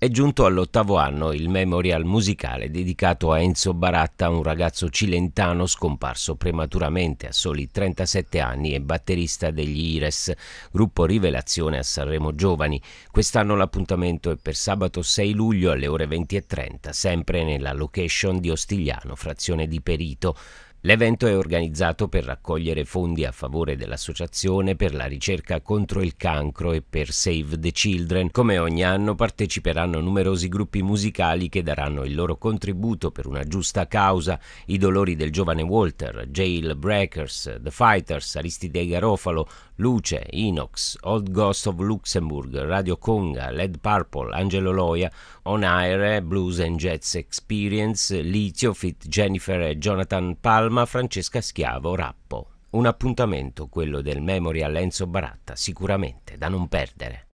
È giunto all'ottavo anno il memorial musicale dedicato a Enzo Baratta, un ragazzo cilentano scomparso prematuramente a soli 37 anni e batterista degli Ires, gruppo rivelazione a Sanremo Giovani. Quest'anno l'appuntamento è per sabato 6 luglio alle ore 20.30, sempre nella location di Ostigliano, frazione di Perito. L'evento è organizzato per raccogliere fondi a favore dell'Associazione per la ricerca contro il cancro e per Save the Children. Come ogni anno parteciperanno numerosi gruppi musicali che daranno il loro contributo per una giusta causa, i dolori del giovane Walter, Jail Breakers, The Fighters, Aristide Garofalo, Luce, Inox, Old Ghost of Luxembourg, Radio Conga, Led Purple, Angelo Loia, On Air, Blues and Jets Experience, Litio, Fit Jennifer e Jonathan Pal Palma Francesca Schiavo Rappo. Un appuntamento, quello del Memorial Enzo Baratta, sicuramente da non perdere.